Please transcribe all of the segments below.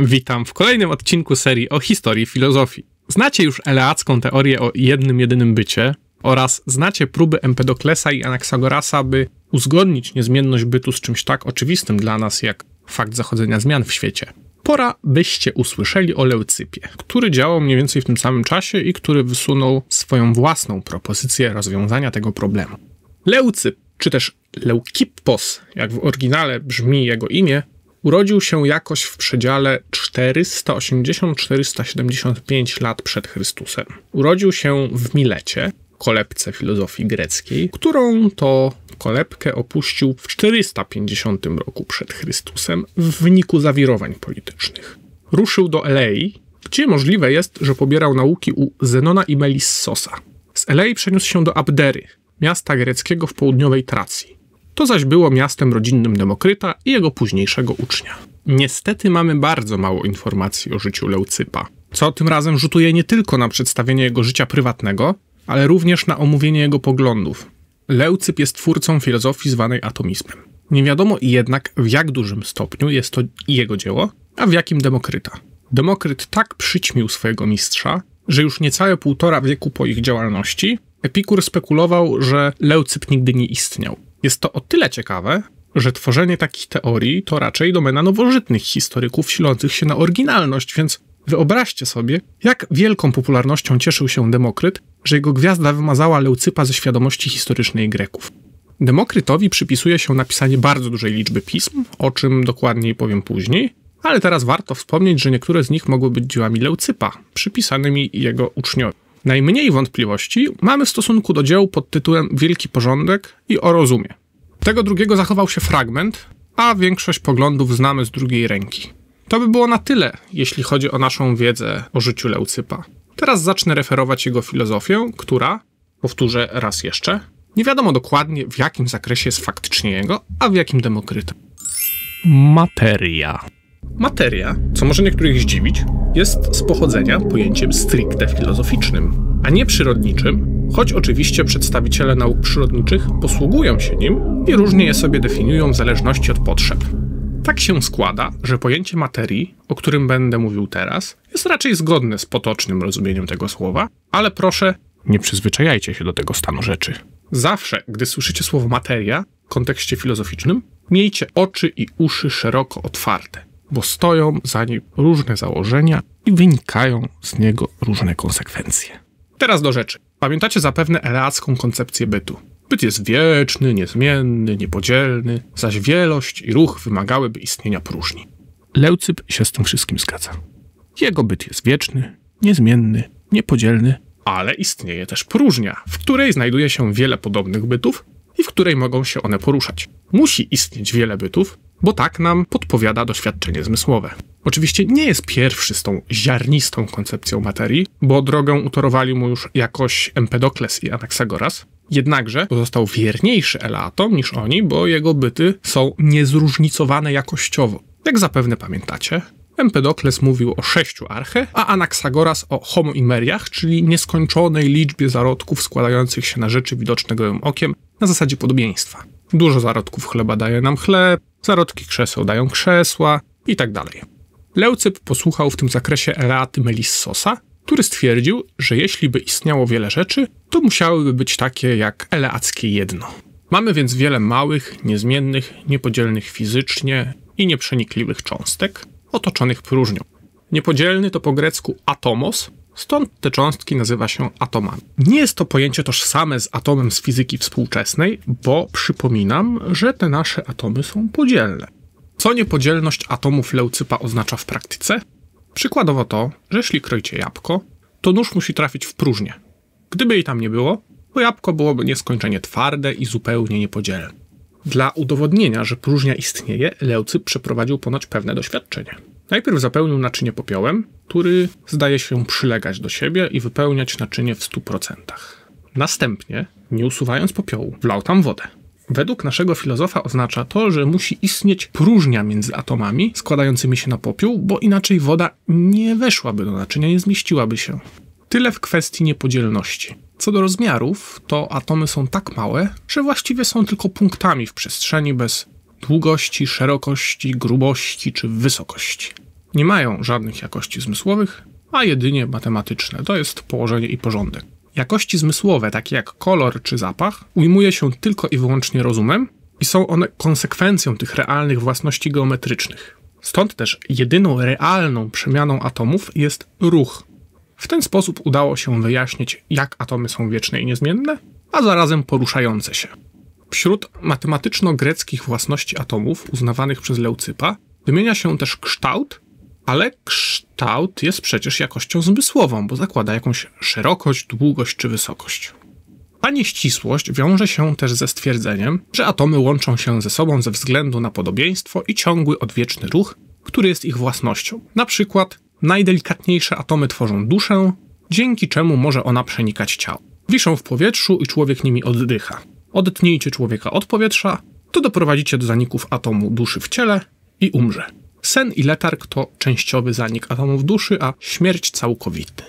Witam w kolejnym odcinku serii o historii filozofii. Znacie już eleacką teorię o jednym jedynym bycie oraz znacie próby Empedoklesa i Anaksagorasa, by uzgodnić niezmienność bytu z czymś tak oczywistym dla nas jak fakt zachodzenia zmian w świecie. Pora, byście usłyszeli o Leucypie, który działał mniej więcej w tym samym czasie i który wysunął swoją własną propozycję rozwiązania tego problemu. Leucyp, czy też Leukippos, jak w oryginale brzmi jego imię, Urodził się jakoś w przedziale 480-475 lat przed Chrystusem. Urodził się w Milecie, kolebce filozofii greckiej, którą to kolebkę opuścił w 450 roku przed Chrystusem w wyniku zawirowań politycznych. Ruszył do Elei, gdzie możliwe jest, że pobierał nauki u Zenona i Melissosa. Z Elei przeniósł się do Abdery, miasta greckiego w południowej Tracji. To zaś było miastem rodzinnym Demokryta i jego późniejszego ucznia. Niestety mamy bardzo mało informacji o życiu Leucypa, co tym razem rzutuje nie tylko na przedstawienie jego życia prywatnego, ale również na omówienie jego poglądów. Leucyp jest twórcą filozofii zwanej atomizmem. Nie wiadomo jednak, w jak dużym stopniu jest to jego dzieło, a w jakim Demokryta. Demokryt tak przyćmił swojego mistrza, że już niecałe półtora wieku po ich działalności Epikur spekulował, że Leucyp nigdy nie istniał. Jest to o tyle ciekawe, że tworzenie takich teorii to raczej domena nowożytnych historyków silących się na oryginalność, więc wyobraźcie sobie, jak wielką popularnością cieszył się Demokryt, że jego gwiazda wymazała Leucypa ze świadomości historycznej Greków. Demokrytowi przypisuje się napisanie bardzo dużej liczby pism, o czym dokładniej powiem później, ale teraz warto wspomnieć, że niektóre z nich mogły być dziełami Leucypa, przypisanymi jego uczniowi. Najmniej wątpliwości mamy w stosunku do dzieł pod tytułem Wielki Porządek i O Rozumie. Tego drugiego zachował się fragment, a większość poglądów znamy z drugiej ręki. To by było na tyle, jeśli chodzi o naszą wiedzę o życiu Leucypa. Teraz zacznę referować jego filozofię, która, powtórzę raz jeszcze, nie wiadomo dokładnie w jakim zakresie jest faktycznie jego, a w jakim Demokryta. Materia. Materia, co może niektórych zdziwić, jest z pochodzenia pojęciem stricte filozoficznym, a nie przyrodniczym, choć oczywiście przedstawiciele nauk przyrodniczych posługują się nim i różnie je sobie definiują w zależności od potrzeb. Tak się składa, że pojęcie materii, o którym będę mówił teraz, jest raczej zgodne z potocznym rozumieniem tego słowa, ale proszę, nie przyzwyczajajcie się do tego stanu rzeczy. Zawsze, gdy słyszycie słowo materia w kontekście filozoficznym, miejcie oczy i uszy szeroko otwarte bo stoją za nim różne założenia i wynikają z niego różne konsekwencje. Teraz do rzeczy. Pamiętacie zapewne eleacką koncepcję bytu. Byt jest wieczny, niezmienny, niepodzielny, zaś wielość i ruch wymagałyby istnienia próżni. Leucyp się z tym wszystkim zgadza. Jego byt jest wieczny, niezmienny, niepodzielny, ale istnieje też próżnia, w której znajduje się wiele podobnych bytów, i w której mogą się one poruszać. Musi istnieć wiele bytów, bo tak nam podpowiada doświadczenie zmysłowe. Oczywiście nie jest pierwszy z tą ziarnistą koncepcją materii, bo drogę utorowali mu już jakoś Empedokles i Anaxagoras. Jednakże pozostał wierniejszy Eleatom niż oni, bo jego byty są niezróżnicowane jakościowo. Jak zapewne pamiętacie, Empedokles mówił o sześciu arche, a Anaxagoras o homoimeriach, czyli nieskończonej liczbie zarodków składających się na rzeczy widoczne gołym okiem, na zasadzie podobieństwa. Dużo zarodków chleba daje nam chleb, zarodki krzeseł dają krzesła i tak dalej. Leucyp posłuchał w tym zakresie Eraty Melissosa, który stwierdził, że jeśli by istniało wiele rzeczy, to musiałyby być takie jak eleackie jedno. Mamy więc wiele małych, niezmiennych, niepodzielnych fizycznie i nieprzenikliwych cząstek, otoczonych próżnią. Niepodzielny to po grecku atomos, Stąd te cząstki nazywa się atomami. Nie jest to pojęcie tożsame z atomem z fizyki współczesnej, bo przypominam, że te nasze atomy są podzielne. Co niepodzielność atomów leucypa oznacza w praktyce? Przykładowo to, że jeśli kroicie jabłko, to nóż musi trafić w próżnię. Gdyby jej tam nie było, to jabłko byłoby nieskończenie twarde i zupełnie niepodzielne. Dla udowodnienia, że próżnia istnieje, Leucyp przeprowadził ponoć pewne doświadczenie. Najpierw zapełnił naczynie popiołem, który zdaje się przylegać do siebie i wypełniać naczynie w 100%. Następnie, nie usuwając popiołu, wlał tam wodę. Według naszego filozofa oznacza to, że musi istnieć próżnia między atomami składającymi się na popiół, bo inaczej woda nie weszłaby do naczynia, nie zmieściłaby się. Tyle w kwestii niepodzielności. Co do rozmiarów, to atomy są tak małe, że właściwie są tylko punktami w przestrzeni bez długości, szerokości, grubości czy wysokości. Nie mają żadnych jakości zmysłowych, a jedynie matematyczne to jest położenie i porządek. Jakości zmysłowe, takie jak kolor czy zapach, ujmuje się tylko i wyłącznie rozumem i są one konsekwencją tych realnych własności geometrycznych. Stąd też jedyną realną przemianą atomów jest ruch. W ten sposób udało się wyjaśnić, jak atomy są wieczne i niezmienne, a zarazem poruszające się. Wśród matematyczno-greckich własności atomów uznawanych przez Leucypa wymienia się też kształt, ale kształt jest przecież jakością zmysłową, bo zakłada jakąś szerokość, długość czy wysokość. Ta nieścisłość wiąże się też ze stwierdzeniem, że atomy łączą się ze sobą ze względu na podobieństwo i ciągły odwieczny ruch, który jest ich własnością. Na przykład najdelikatniejsze atomy tworzą duszę, dzięki czemu może ona przenikać ciało. Wiszą w powietrzu i człowiek nimi oddycha. Odetnijcie człowieka od powietrza, to doprowadzicie do zaników atomu duszy w ciele i umrze. Sen i letarg to częściowy zanik atomów duszy, a śmierć całkowity.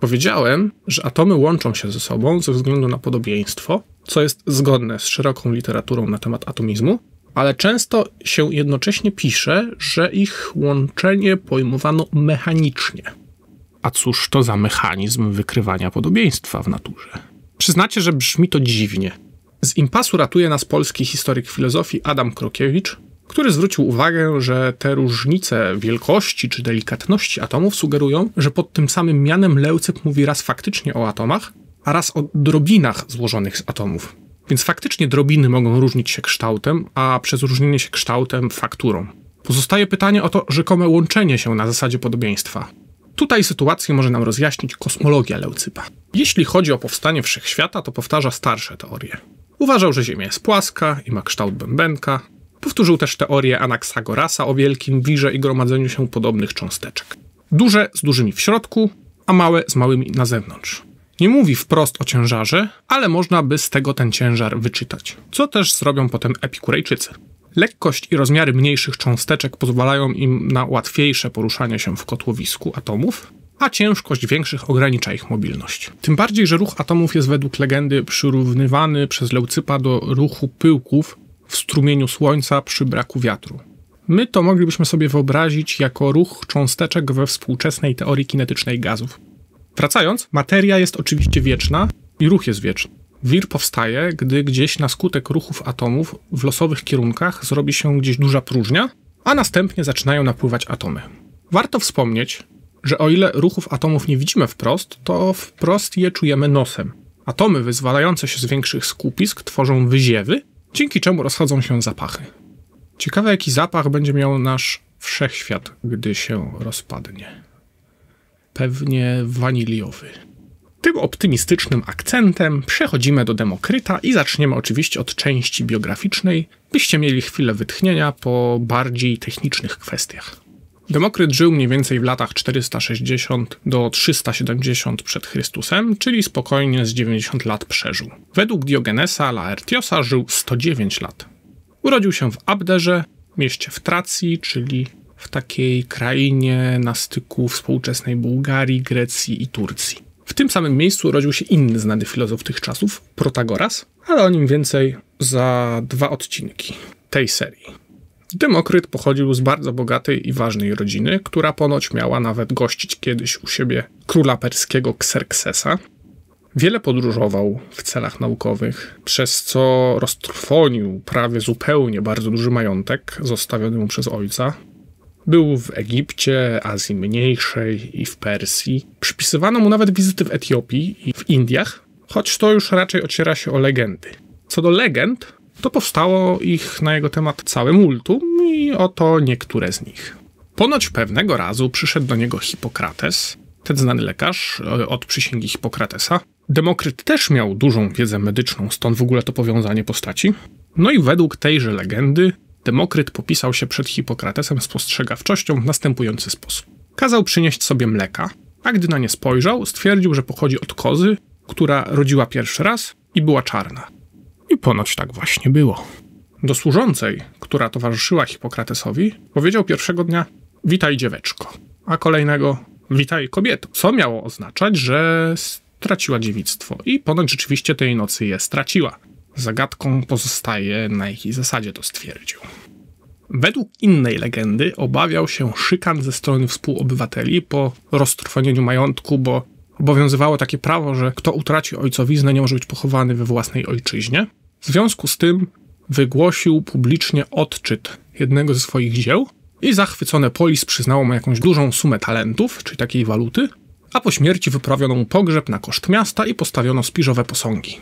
Powiedziałem, że atomy łączą się ze sobą ze względu na podobieństwo, co jest zgodne z szeroką literaturą na temat atomizmu, ale często się jednocześnie pisze, że ich łączenie pojmowano mechanicznie. A cóż to za mechanizm wykrywania podobieństwa w naturze? Przyznacie, że brzmi to dziwnie. Z impasu ratuje nas polski historyk filozofii Adam Krokiewicz, który zwrócił uwagę, że te różnice wielkości czy delikatności atomów sugerują, że pod tym samym mianem Leucyp mówi raz faktycznie o atomach, a raz o drobinach złożonych z atomów. Więc faktycznie drobiny mogą różnić się kształtem, a przez różnienie się kształtem fakturą. Pozostaje pytanie o to rzekome łączenie się na zasadzie podobieństwa. Tutaj sytuację może nam rozjaśnić kosmologia Leucypa. Jeśli chodzi o powstanie wszechświata, to powtarza starsze teorie. Uważał, że Ziemia jest płaska i ma kształt bębenka. Powtórzył też teorię Anaxagorasa o wielkim wirze i gromadzeniu się podobnych cząsteczek. Duże z dużymi w środku, a małe z małymi na zewnątrz. Nie mówi wprost o ciężarze, ale można by z tego ten ciężar wyczytać, co też zrobią potem epikurejczycy. Lekkość i rozmiary mniejszych cząsteczek pozwalają im na łatwiejsze poruszanie się w kotłowisku atomów, a ciężkość większych ogranicza ich mobilność. Tym bardziej, że ruch atomów jest według legendy przyrównywany przez Leucypa do ruchu pyłków w strumieniu słońca przy braku wiatru. My to moglibyśmy sobie wyobrazić jako ruch cząsteczek we współczesnej teorii kinetycznej gazów. Wracając, materia jest oczywiście wieczna i ruch jest wieczny. Wir powstaje, gdy gdzieś na skutek ruchów atomów w losowych kierunkach zrobi się gdzieś duża próżnia, a następnie zaczynają napływać atomy. Warto wspomnieć, że o ile ruchów atomów nie widzimy wprost, to wprost je czujemy nosem. Atomy wyzwalające się z większych skupisk tworzą wyziewy, dzięki czemu rozchodzą się zapachy. Ciekawe, jaki zapach będzie miał nasz wszechświat, gdy się rozpadnie. Pewnie waniliowy. Tym optymistycznym akcentem przechodzimy do Demokryta i zaczniemy oczywiście od części biograficznej, byście mieli chwilę wytchnienia po bardziej technicznych kwestiach. Demokryt żył mniej więcej w latach 460 do 370 przed Chrystusem, czyli spokojnie z 90 lat przeżył. Według Diogenesa Laertiosa żył 109 lat. Urodził się w Abderze, mieście w Tracji, czyli w takiej krainie na styku współczesnej Bułgarii, Grecji i Turcji. W tym samym miejscu urodził się inny znany filozof tych czasów, Protagoras, ale o nim więcej za dwa odcinki tej serii. Demokryt pochodził z bardzo bogatej i ważnej rodziny, która ponoć miała nawet gościć kiedyś u siebie króla perskiego Xerxesa. Wiele podróżował w celach naukowych, przez co roztrwonił prawie zupełnie bardzo duży majątek zostawiony mu przez ojca. Był w Egipcie, Azji Mniejszej i w Persji. Przypisywano mu nawet wizyty w Etiopii i w Indiach, choć to już raczej ociera się o legendy. Co do legend, to powstało ich na jego temat całe multum i oto niektóre z nich. Ponoć pewnego razu przyszedł do niego Hipokrates, ten znany lekarz e, od przysięgi Hipokratesa. Demokryt też miał dużą wiedzę medyczną, stąd w ogóle to powiązanie postaci. No i według tejże legendy Demokryt popisał się przed Hipokratesem spostrzegawczością w następujący sposób. Kazał przynieść sobie mleka, a gdy na nie spojrzał, stwierdził, że pochodzi od kozy, która rodziła pierwszy raz i była czarna. I ponoć tak właśnie było. Do służącej, która towarzyszyła Hipokratesowi, powiedział pierwszego dnia: Witaj, dzieweczko. A kolejnego: Witaj, kobieto. Co miało oznaczać, że straciła dziewictwo. I ponoć rzeczywiście tej nocy je straciła. Zagadką pozostaje, na jakiej zasadzie to stwierdził. Według innej legendy obawiał się szykan ze strony współobywateli po roztrwonieniu majątku, bo obowiązywało takie prawo, że kto utraci ojcowiznę, nie może być pochowany we własnej ojczyźnie. W związku z tym wygłosił publicznie odczyt jednego ze swoich dzieł i zachwycone polis przyznało mu jakąś dużą sumę talentów, czyli takiej waluty, a po śmierci wyprawiono mu pogrzeb na koszt miasta i postawiono spiżowe posągi.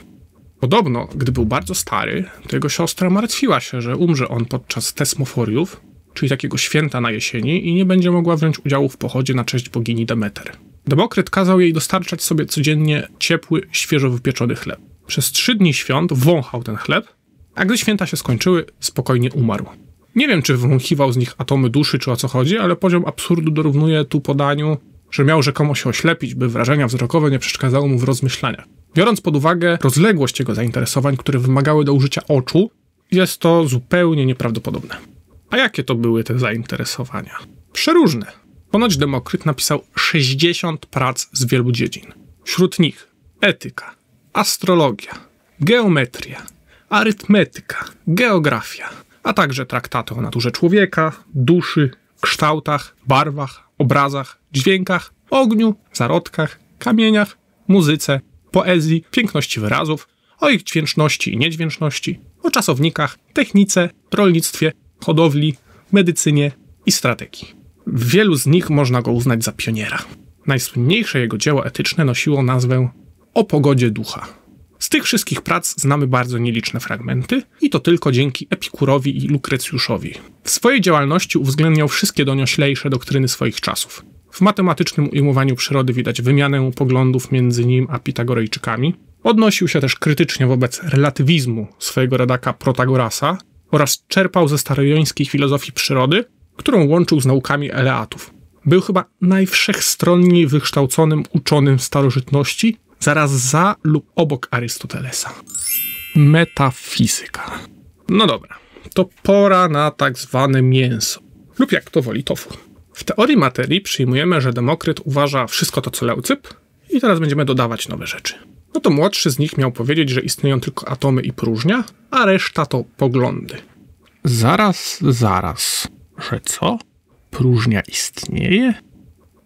Podobno, gdy był bardzo stary, to jego siostra martwiła się, że umrze on podczas tesmoforiów, czyli takiego święta na jesieni i nie będzie mogła wziąć udziału w pochodzie na cześć bogini Demeter. Demokryt kazał jej dostarczać sobie codziennie ciepły, świeżo wypieczony chleb. Przez trzy dni świąt wąchał ten chleb, a gdy święta się skończyły, spokojnie umarł. Nie wiem, czy wąchiwał z nich atomy duszy, czy o co chodzi, ale poziom absurdu dorównuje tu podaniu, że miał rzekomo się oślepić, by wrażenia wzrokowe nie przeszkadzały mu w rozmyślaniach. Biorąc pod uwagę rozległość jego zainteresowań, które wymagały do użycia oczu, jest to zupełnie nieprawdopodobne. A jakie to były te zainteresowania? Przeróżne. Ponoć Demokryt napisał 60 prac z wielu dziedzin. Wśród nich etyka, astrologia, geometria, arytmetyka, geografia, a także traktaty o naturze człowieka, duszy, kształtach, barwach, obrazach, dźwiękach, ogniu, zarodkach, kamieniach, muzyce, poezji, piękności wyrazów, o ich dźwięczności i niedźwięczności, o czasownikach, technice, rolnictwie, hodowli, medycynie i strategii. W wielu z nich można go uznać za pioniera. Najsłynniejsze jego dzieło etyczne nosiło nazwę O pogodzie ducha. Z tych wszystkich prac znamy bardzo nieliczne fragmenty i to tylko dzięki Epikurowi i Lukrecjuszowi. W swojej działalności uwzględniał wszystkie donioślejsze doktryny swoich czasów. W matematycznym ujmowaniu przyrody widać wymianę poglądów między nim a Pitagorejczykami. Odnosił się też krytycznie wobec relatywizmu swojego rodaka Protagorasa oraz czerpał ze starojońskiej filozofii przyrody którą łączył z naukami Eleatów. Był chyba najwszechstronniej wykształconym uczonym starożytności, zaraz za lub obok Arystotelesa. Metafizyka. No dobra, to pora na tak zwane mięso, lub jak to woli tofu. W teorii materii przyjmujemy, że Demokryt uważa wszystko to co Leucyp i teraz będziemy dodawać nowe rzeczy. No to młodszy z nich miał powiedzieć, że istnieją tylko atomy i próżnia, a reszta to poglądy. Zaraz, zaraz. Że co? Próżnia istnieje?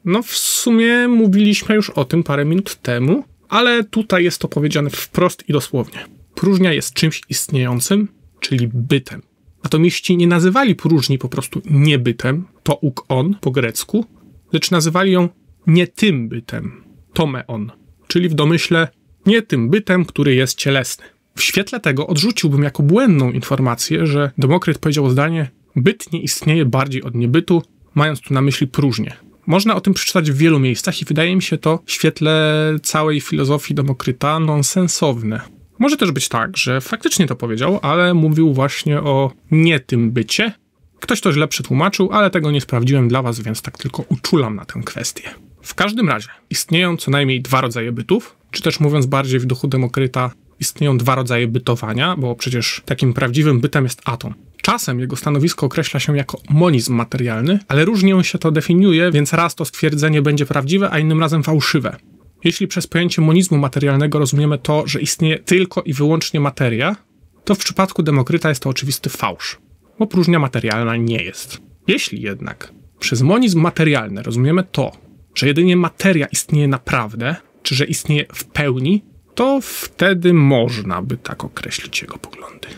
No w sumie mówiliśmy już o tym parę minut temu, ale tutaj jest to powiedziane wprost i dosłownie. Próżnia jest czymś istniejącym, czyli bytem. Atomiści nie nazywali próżni po prostu niebytem, to uk on po grecku, lecz nazywali ją nie tym bytem, tomeon, czyli w domyśle nie tym bytem, który jest cielesny. W świetle tego odrzuciłbym jako błędną informację, że Demokryt powiedział zdanie Byt nie istnieje bardziej od niebytu, mając tu na myśli próżnię. Można o tym przeczytać w wielu miejscach i wydaje mi się to w świetle całej filozofii Demokryta nonsensowne. Może też być tak, że faktycznie to powiedział, ale mówił właśnie o nie tym bycie. Ktoś to źle przetłumaczył, ale tego nie sprawdziłem dla was, więc tak tylko uczulam na tę kwestię. W każdym razie istnieją co najmniej dwa rodzaje bytów, czy też mówiąc bardziej w duchu Demokryta, istnieją dwa rodzaje bytowania, bo przecież takim prawdziwym bytem jest atom. Czasem jego stanowisko określa się jako monizm materialny, ale różnie się to definiuje, więc raz to stwierdzenie będzie prawdziwe, a innym razem fałszywe. Jeśli przez pojęcie monizmu materialnego rozumiemy to, że istnieje tylko i wyłącznie materia, to w przypadku Demokryta jest to oczywisty fałsz, bo próżnia materialna nie jest. Jeśli jednak przez monizm materialny rozumiemy to, że jedynie materia istnieje naprawdę, czy że istnieje w pełni, to wtedy można by tak określić jego poglądy.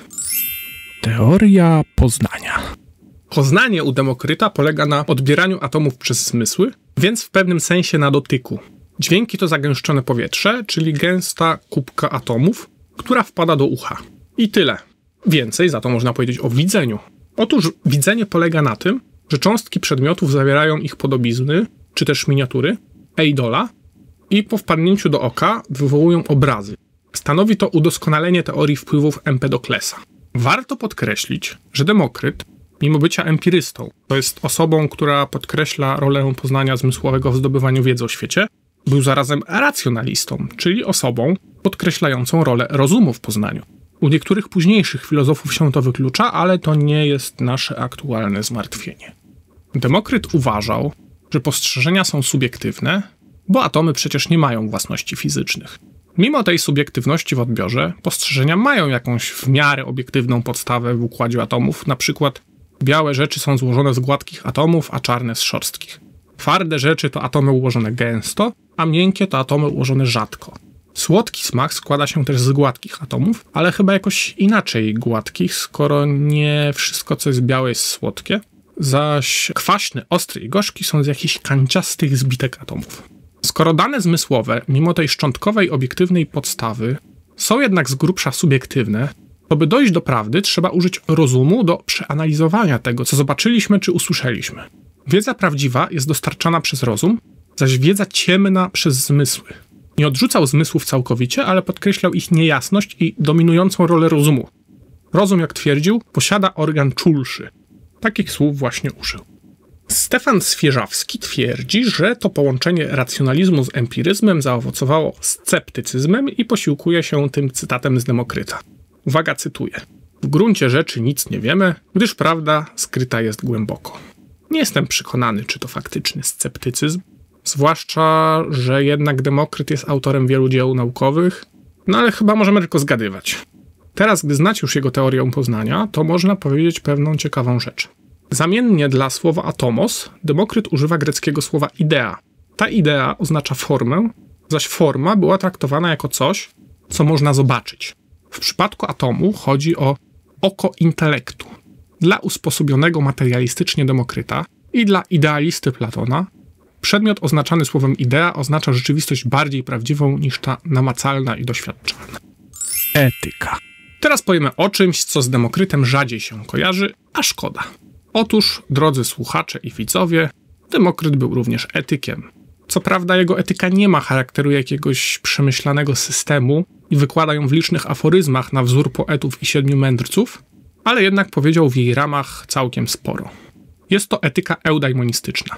Teoria poznania. Poznanie u Demokryta polega na odbieraniu atomów przez zmysły, więc w pewnym sensie na dotyku. Dźwięki to zagęszczone powietrze, czyli gęsta kubka atomów, która wpada do ucha. I tyle. Więcej za to można powiedzieć o widzeniu. Otóż widzenie polega na tym, że cząstki przedmiotów zawierają ich podobizny, czy też miniatury, eidola, i po wpadnięciu do oka wywołują obrazy. Stanowi to udoskonalenie teorii wpływów Empedoklesa. Warto podkreślić, że Demokryt, mimo bycia empirystą, to jest osobą, która podkreśla rolę poznania zmysłowego w zdobywaniu wiedzy o świecie, był zarazem racjonalistą, czyli osobą podkreślającą rolę rozumu w poznaniu. U niektórych późniejszych filozofów się to wyklucza, ale to nie jest nasze aktualne zmartwienie. Demokryt uważał, że postrzeżenia są subiektywne bo atomy przecież nie mają własności fizycznych. Mimo tej subiektywności w odbiorze, postrzeżenia mają jakąś w miarę obiektywną podstawę w układzie atomów, na przykład białe rzeczy są złożone z gładkich atomów, a czarne z szorstkich. Twarde rzeczy to atomy ułożone gęsto, a miękkie to atomy ułożone rzadko. Słodki smak składa się też z gładkich atomów, ale chyba jakoś inaczej gładkich, skoro nie wszystko, co jest białe, jest słodkie, zaś kwaśny, ostry i gorzki są z jakichś kanciastych zbitek atomów. Skoro dane zmysłowe, mimo tej szczątkowej obiektywnej podstawy, są jednak z grubsza subiektywne, to by dojść do prawdy, trzeba użyć rozumu do przeanalizowania tego, co zobaczyliśmy czy usłyszeliśmy. Wiedza prawdziwa jest dostarczana przez rozum, zaś wiedza ciemna przez zmysły. Nie odrzucał zmysłów całkowicie, ale podkreślał ich niejasność i dominującą rolę rozumu. Rozum, jak twierdził, posiada organ czulszy. Takich słów właśnie użył. Stefan Swierzawski twierdzi, że to połączenie racjonalizmu z empiryzmem zaowocowało sceptycyzmem i posiłkuje się tym cytatem z Demokryta. Uwaga, cytuję. W gruncie rzeczy nic nie wiemy, gdyż prawda skryta jest głęboko. Nie jestem przekonany, czy to faktyczny sceptycyzm, zwłaszcza, że jednak Demokryt jest autorem wielu dzieł naukowych, no ale chyba możemy tylko zgadywać. Teraz, gdy znacie już jego teorię poznania, to można powiedzieć pewną ciekawą rzecz. Zamiennie dla słowa atomos, Demokryt używa greckiego słowa idea. Ta idea oznacza formę, zaś forma była traktowana jako coś, co można zobaczyć. W przypadku atomu chodzi o oko intelektu. Dla usposobionego materialistycznie Demokryta i dla idealisty Platona, przedmiot oznaczany słowem idea oznacza rzeczywistość bardziej prawdziwą niż ta namacalna i doświadczalna. Etyka. Teraz powiemy o czymś, co z Demokrytem rzadziej się kojarzy, a szkoda. Otóż, drodzy słuchacze i widzowie, Demokryt był również etykiem. Co prawda jego etyka nie ma charakteru jakiegoś przemyślanego systemu i wykłada ją w licznych aforyzmach na wzór poetów i siedmiu mędrców, ale jednak powiedział w jej ramach całkiem sporo. Jest to etyka eudaimonistyczna.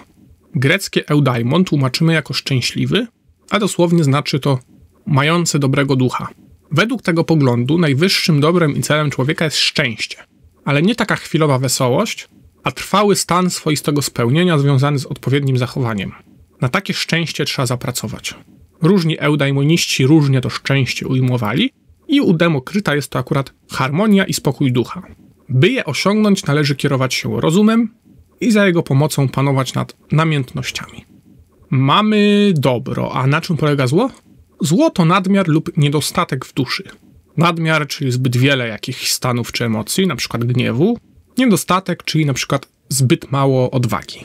Greckie eudaimon tłumaczymy jako szczęśliwy, a dosłownie znaczy to mający dobrego ducha. Według tego poglądu najwyższym dobrem i celem człowieka jest szczęście, ale nie taka chwilowa wesołość, a trwały stan swoistego spełnienia związany z odpowiednim zachowaniem. Na takie szczęście trzeba zapracować. Różni eudaimoniści różnie to szczęście ujmowali i u Demokryta jest to akurat harmonia i spokój ducha. By je osiągnąć, należy kierować się rozumem i za jego pomocą panować nad namiętnościami. Mamy dobro, a na czym polega zło? Zło to nadmiar lub niedostatek w duszy. Nadmiar, czyli zbyt wiele jakichś stanów czy emocji, np. gniewu, Niedostatek, czyli na przykład zbyt mało odwagi.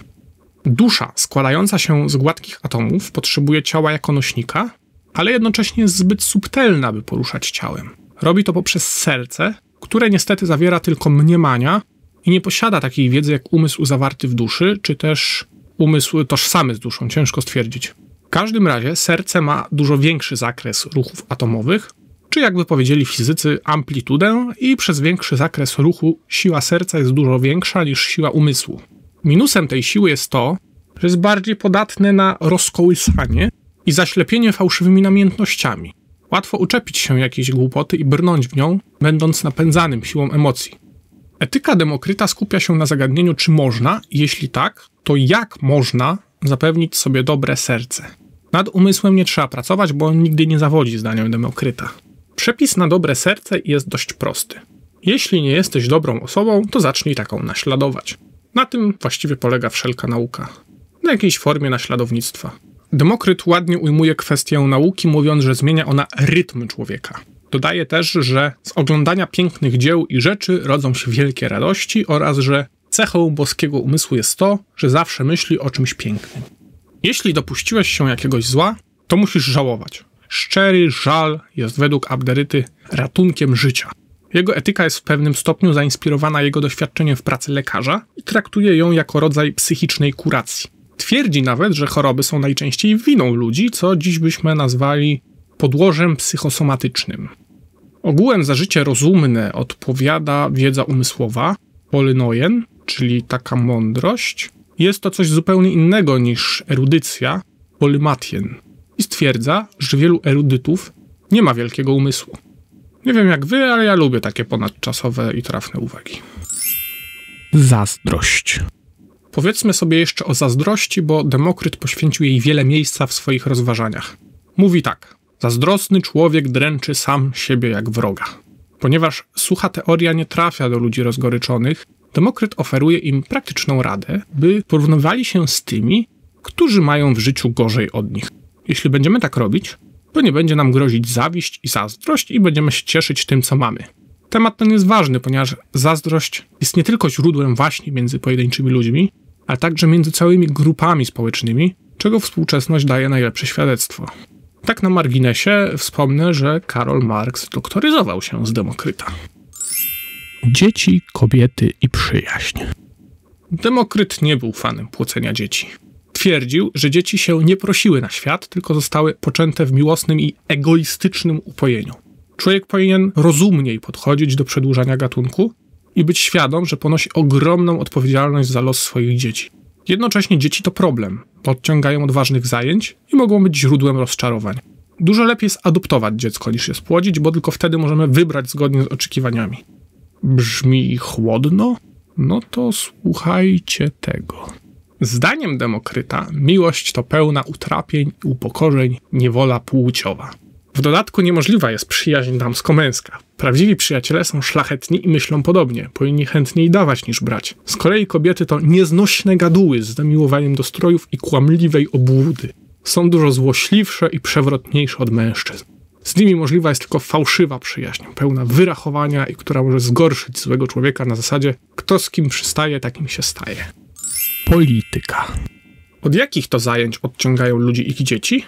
Dusza składająca się z gładkich atomów potrzebuje ciała jako nośnika, ale jednocześnie jest zbyt subtelna, by poruszać ciałem. Robi to poprzez serce, które niestety zawiera tylko mniemania i nie posiada takiej wiedzy jak umysł zawarty w duszy, czy też umysł tożsamy z duszą, ciężko stwierdzić. W każdym razie serce ma dużo większy zakres ruchów atomowych, czy jakby powiedzieli fizycy, amplitudę i przez większy zakres ruchu siła serca jest dużo większa niż siła umysłu. Minusem tej siły jest to, że jest bardziej podatne na rozkołysanie i zaślepienie fałszywymi namiętnościami. Łatwo uczepić się jakiejś głupoty i brnąć w nią, będąc napędzanym siłą emocji. Etyka Demokryta skupia się na zagadnieniu, czy można, jeśli tak, to jak można zapewnić sobie dobre serce. Nad umysłem nie trzeba pracować, bo on nigdy nie zawodzi, zdaniem Demokryta. Przepis na dobre serce jest dość prosty. Jeśli nie jesteś dobrą osobą, to zacznij taką naśladować. Na tym właściwie polega wszelka nauka. Na jakiejś formie naśladownictwa. Demokryt ładnie ujmuje kwestię nauki, mówiąc, że zmienia ona rytm człowieka. Dodaje też, że z oglądania pięknych dzieł i rzeczy rodzą się wielkie radości oraz, że cechą boskiego umysłu jest to, że zawsze myśli o czymś pięknym. Jeśli dopuściłeś się jakiegoś zła, to musisz żałować. Szczery żal jest według Abderyty ratunkiem życia. Jego etyka jest w pewnym stopniu zainspirowana jego doświadczeniem w pracy lekarza i traktuje ją jako rodzaj psychicznej kuracji. Twierdzi nawet, że choroby są najczęściej winą ludzi, co dziś byśmy nazwali podłożem psychosomatycznym. Ogółem za życie rozumne odpowiada wiedza umysłowa, polynojen, czyli taka mądrość. Jest to coś zupełnie innego niż erudycja, polymatien i stwierdza, że wielu erudytów nie ma wielkiego umysłu. Nie wiem jak wy, ale ja lubię takie ponadczasowe i trafne uwagi. Zazdrość. Powiedzmy sobie jeszcze o zazdrości, bo Demokryt poświęcił jej wiele miejsca w swoich rozważaniach. Mówi tak: Zazdrosny człowiek dręczy sam siebie jak wroga. Ponieważ sucha teoria nie trafia do ludzi rozgoryczonych, Demokryt oferuje im praktyczną radę, by porównywali się z tymi, którzy mają w życiu gorzej od nich. Jeśli będziemy tak robić, to nie będzie nam grozić zawiść i zazdrość i będziemy się cieszyć tym, co mamy. Temat ten jest ważny, ponieważ zazdrość jest nie tylko źródłem właśnie między pojedynczymi ludźmi, ale także między całymi grupami społecznymi, czego współczesność daje najlepsze świadectwo. Tak na marginesie wspomnę, że Karol Marx doktoryzował się z Demokryta. Dzieci, kobiety i przyjaźń. Demokryt nie był fanem płocenia dzieci. Twierdził, że dzieci się nie prosiły na świat, tylko zostały poczęte w miłosnym i egoistycznym upojeniu. Człowiek powinien rozumniej podchodzić do przedłużania gatunku i być świadom, że ponosi ogromną odpowiedzialność za los swoich dzieci. Jednocześnie dzieci to problem, bo odciągają od ważnych zajęć i mogą być źródłem rozczarowań. Dużo lepiej jest adoptować dziecko niż je spłodzić, bo tylko wtedy możemy wybrać zgodnie z oczekiwaniami. Brzmi chłodno? No to słuchajcie tego. Zdaniem Demokryta miłość to pełna utrapień i upokorzeń niewola płciowa. W dodatku niemożliwa jest przyjaźń damsko-męska. Prawdziwi przyjaciele są szlachetni i myślą podobnie, powinni chętniej dawać niż brać. Z kolei kobiety to nieznośne gaduły z zamiłowaniem do strojów i kłamliwej obłudy. Są dużo złośliwsze i przewrotniejsze od mężczyzn. Z nimi możliwa jest tylko fałszywa przyjaźń, pełna wyrachowania i która może zgorszyć złego człowieka na zasadzie kto z kim przystaje, takim się staje polityka. Od jakich to zajęć odciągają ludzi ich dzieci?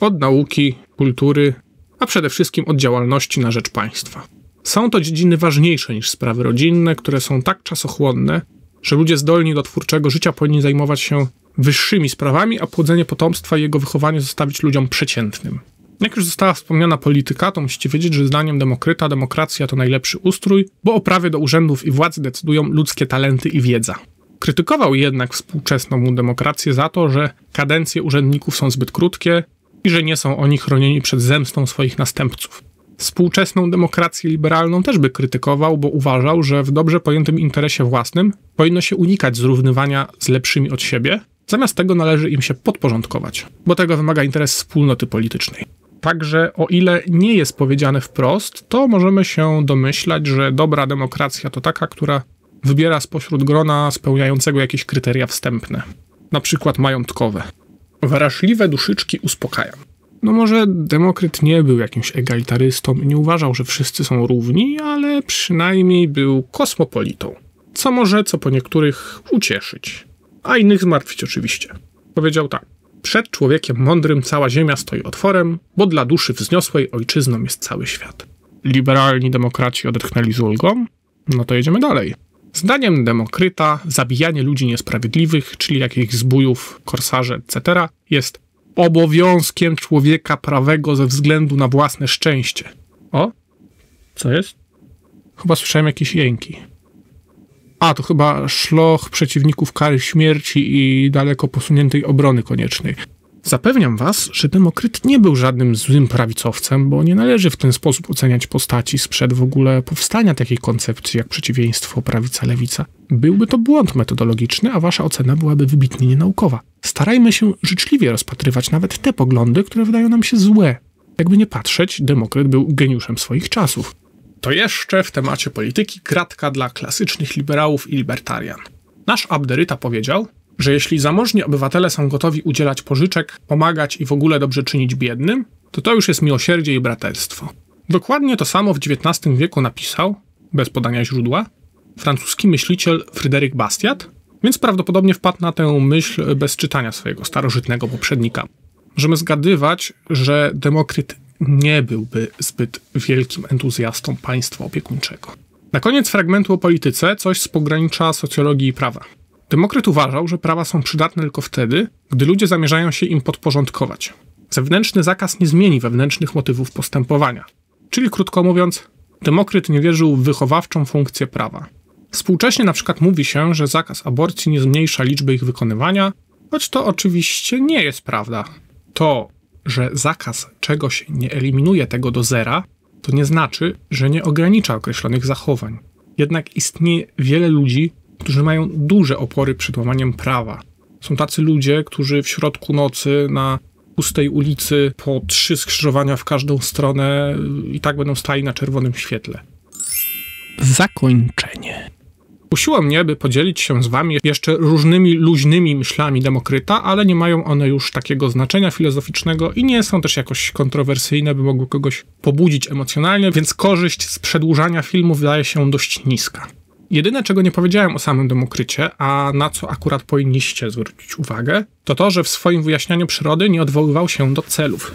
Od nauki, kultury, a przede wszystkim od działalności na rzecz państwa. Są to dziedziny ważniejsze niż sprawy rodzinne, które są tak czasochłonne, że ludzie zdolni do twórczego życia powinni zajmować się wyższymi sprawami, a płodzenie potomstwa i jego wychowanie zostawić ludziom przeciętnym. Jak już została wspomniana polityka, to musicie wiedzieć, że zdaniem Demokryta demokracja to najlepszy ustrój, bo o prawie do urzędów i władzy decydują ludzkie talenty i wiedza krytykował jednak współczesną mu demokrację za to, że kadencje urzędników są zbyt krótkie i że nie są oni chronieni przed zemstą swoich następców. Współczesną demokrację liberalną też by krytykował, bo uważał, że w dobrze pojętym interesie własnym powinno się unikać zrównywania z lepszymi od siebie, zamiast tego należy im się podporządkować, bo tego wymaga interes wspólnoty politycznej. Także o ile nie jest powiedziane wprost, to możemy się domyślać, że dobra demokracja to taka, która wybiera spośród grona spełniającego jakieś kryteria wstępne, na przykład majątkowe. Wrażliwe duszyczki uspokaja. No może Demokryt nie był jakimś egalitarystą i nie uważał, że wszyscy są równi, ale przynajmniej był kosmopolitą. Co może, co po niektórych ucieszyć, a innych zmartwić oczywiście. Powiedział tak. Przed człowiekiem mądrym cała ziemia stoi otworem, bo dla duszy wzniosłej ojczyzną jest cały świat. Liberalni demokraci odetchnęli z ulgą. No to jedziemy dalej. Zdaniem Demokryta zabijanie ludzi niesprawiedliwych, czyli jakichś zbójów, korsarzy, etc., jest obowiązkiem człowieka prawego ze względu na własne szczęście. O, co jest? Chyba słyszałem jakieś jęki. A, to chyba szloch przeciwników kary śmierci i daleko posuniętej obrony koniecznej. Zapewniam was, że Demokryt nie był żadnym złym prawicowcem, bo nie należy w ten sposób oceniać postaci sprzed w ogóle powstania takiej koncepcji jak przeciwieństwo prawica-lewica. Byłby to błąd metodologiczny, a wasza ocena byłaby wybitnie nienaukowa. Starajmy się życzliwie rozpatrywać nawet te poglądy, które wydają nam się złe. Jakby nie patrzeć, Demokryt był geniuszem swoich czasów. To jeszcze w temacie polityki kratka dla klasycznych liberałów i libertarian. Nasz Abderyta powiedział, że jeśli zamożni obywatele są gotowi udzielać pożyczek, pomagać i w ogóle dobrze czynić biednym, to to już jest miłosierdzie i braterstwo. Dokładnie to samo w XIX wieku napisał, bez podania źródła, francuski myśliciel Fryderyk Bastiat, więc prawdopodobnie wpadł na tę myśl bez czytania swojego starożytnego poprzednika. Możemy zgadywać, że Demokryt nie byłby zbyt wielkim entuzjastą państwa opiekuńczego. Na koniec fragmentu o polityce coś z pogranicza socjologii i prawa. Demokryt uważał, że prawa są przydatne tylko wtedy, gdy ludzie zamierzają się im podporządkować. Zewnętrzny zakaz nie zmieni wewnętrznych motywów postępowania. Czyli krótko mówiąc, Demokryt nie wierzył w wychowawczą funkcję prawa. Współcześnie na przykład mówi się, że zakaz aborcji nie zmniejsza liczby ich wykonywania, choć to oczywiście nie jest prawda. To, że zakaz czegoś nie eliminuje tego do zera, to nie znaczy, że nie ogranicza określonych zachowań. Jednak istnieje wiele ludzi, którzy mają duże opory przed łamaniem prawa. Są tacy ludzie, którzy w środku nocy na pustej ulicy po trzy skrzyżowania w każdą stronę i tak będą stali na czerwonym świetle. Zakończenie. Usiłam mnie, by podzielić się z wami jeszcze różnymi luźnymi myślami Demokryta, ale nie mają one już takiego znaczenia filozoficznego i nie są też jakoś kontrowersyjne, by mogły kogoś pobudzić emocjonalnie, więc korzyść z przedłużania filmu wydaje się dość niska. Jedyne, czego nie powiedziałem o samym demokrycie, a na co akurat powinniście zwrócić uwagę, to to, że w swoim wyjaśnianiu przyrody nie odwoływał się do celów.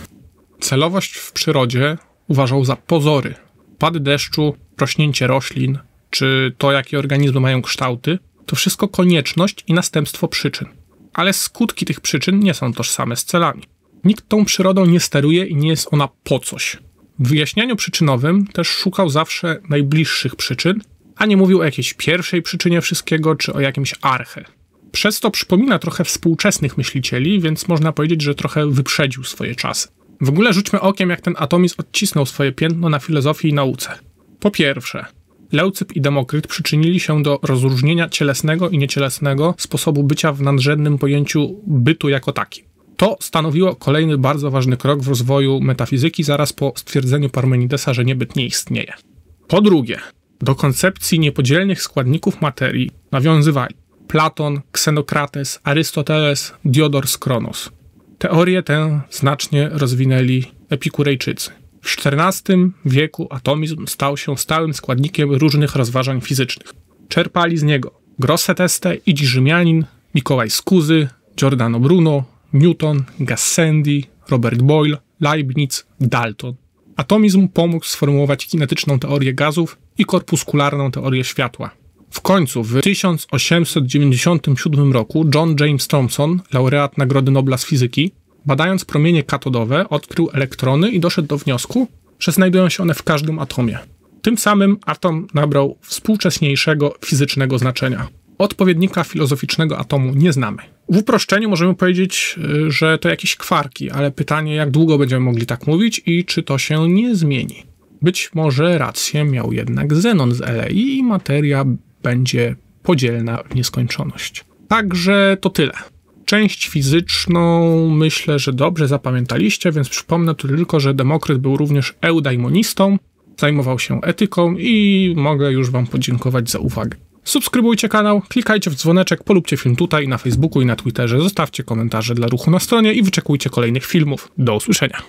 Celowość w przyrodzie uważał za pozory. Pady deszczu, rośnięcie roślin, czy to, jakie organizmy mają kształty, to wszystko konieczność i następstwo przyczyn. Ale skutki tych przyczyn nie są tożsame z celami. Nikt tą przyrodą nie steruje i nie jest ona po coś. W wyjaśnianiu przyczynowym też szukał zawsze najbliższych przyczyn a nie mówił o jakiejś pierwszej przyczynie wszystkiego czy o jakimś arche. Przez to przypomina trochę współczesnych myślicieli, więc można powiedzieć, że trochę wyprzedził swoje czasy. W ogóle rzućmy okiem, jak ten atomizm odcisnął swoje piętno na filozofii i nauce. Po pierwsze, Leucyp i Demokryt przyczynili się do rozróżnienia cielesnego i niecielesnego sposobu bycia w nadrzędnym pojęciu bytu jako taki. To stanowiło kolejny bardzo ważny krok w rozwoju metafizyki zaraz po stwierdzeniu Parmenidesa, że niebyt nie istnieje. Po drugie, do koncepcji niepodzielnych składników materii nawiązywali Platon, Ksenokrates, Arystoteles, Diodor z Kronos. Teorię tę znacznie rozwinęli epikurejczycy. W XIV wieku atomizm stał się stałym składnikiem różnych rozważań fizycznych. Czerpali z niego Grosseteste, Teste, Idzi Rzymianin, Mikołaj Skuzy, Giordano Bruno, Newton, Gassendi, Robert Boyle, Leibniz, Dalton. Atomizm pomógł sformułować kinetyczną teorię gazów i korpuskularną teorię światła. W końcu w 1897 roku John James Thomson, laureat Nagrody Nobla z fizyki, badając promienie katodowe, odkrył elektrony i doszedł do wniosku, że znajdują się one w każdym atomie. Tym samym atom nabrał współcześniejszego fizycznego znaczenia. Odpowiednika filozoficznego atomu nie znamy. W uproszczeniu możemy powiedzieć, y, że to jakieś kwarki, ale pytanie, jak długo będziemy mogli tak mówić i czy to się nie zmieni. Być może rację miał jednak Zenon z Elei i materia będzie podzielna w nieskończoność. Także to tyle. Część fizyczną myślę, że dobrze zapamiętaliście, więc przypomnę tu tylko, że Demokryt był również eudaimonistą, zajmował się etyką i mogę już Wam podziękować za uwagę. Subskrybujcie kanał, klikajcie w dzwoneczek, polubcie film tutaj, na Facebooku i na Twitterze, zostawcie komentarze dla ruchu na stronie i wyczekujcie kolejnych filmów. Do usłyszenia.